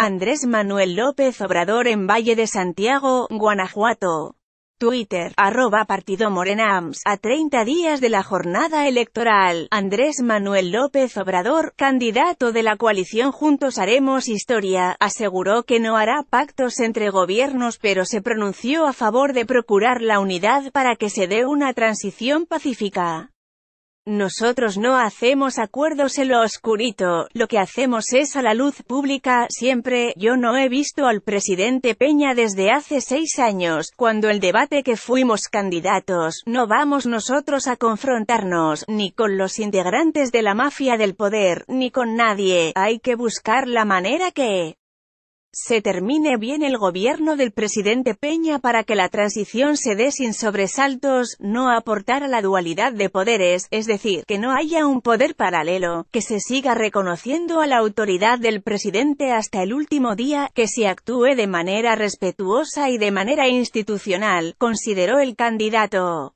Andrés Manuel López Obrador en Valle de Santiago, Guanajuato. Twitter, arroba Partido Morenams, a 30 días de la jornada electoral, Andrés Manuel López Obrador, candidato de la coalición Juntos Haremos Historia, aseguró que no hará pactos entre gobiernos pero se pronunció a favor de procurar la unidad para que se dé una transición pacífica. Nosotros no hacemos acuerdos en lo oscurito, lo que hacemos es a la luz pública, siempre, yo no he visto al presidente Peña desde hace seis años, cuando el debate que fuimos candidatos, no vamos nosotros a confrontarnos, ni con los integrantes de la mafia del poder, ni con nadie, hay que buscar la manera que se termine bien el gobierno del presidente Peña para que la transición se dé sin sobresaltos, no aportar a la dualidad de poderes, es decir, que no haya un poder paralelo, que se siga reconociendo a la autoridad del presidente hasta el último día, que se actúe de manera respetuosa y de manera institucional, consideró el candidato.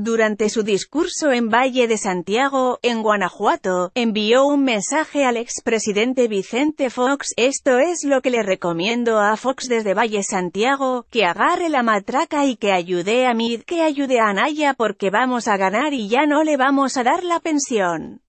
Durante su discurso en Valle de Santiago, en Guanajuato, envió un mensaje al expresidente Vicente Fox, esto es lo que le recomiendo a Fox desde Valle Santiago, que agarre la matraca y que ayude a Mid, que ayude a Anaya porque vamos a ganar y ya no le vamos a dar la pensión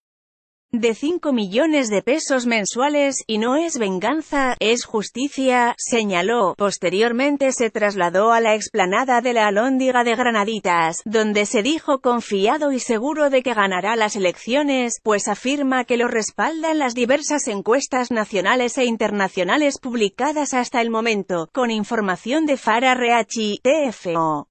de 5 millones de pesos mensuales, y no es venganza, es justicia, señaló. Posteriormente se trasladó a la explanada de la Alhóndiga de Granaditas, donde se dijo confiado y seguro de que ganará las elecciones, pues afirma que lo respaldan las diversas encuestas nacionales e internacionales publicadas hasta el momento, con información de Farah Reachi, TFO.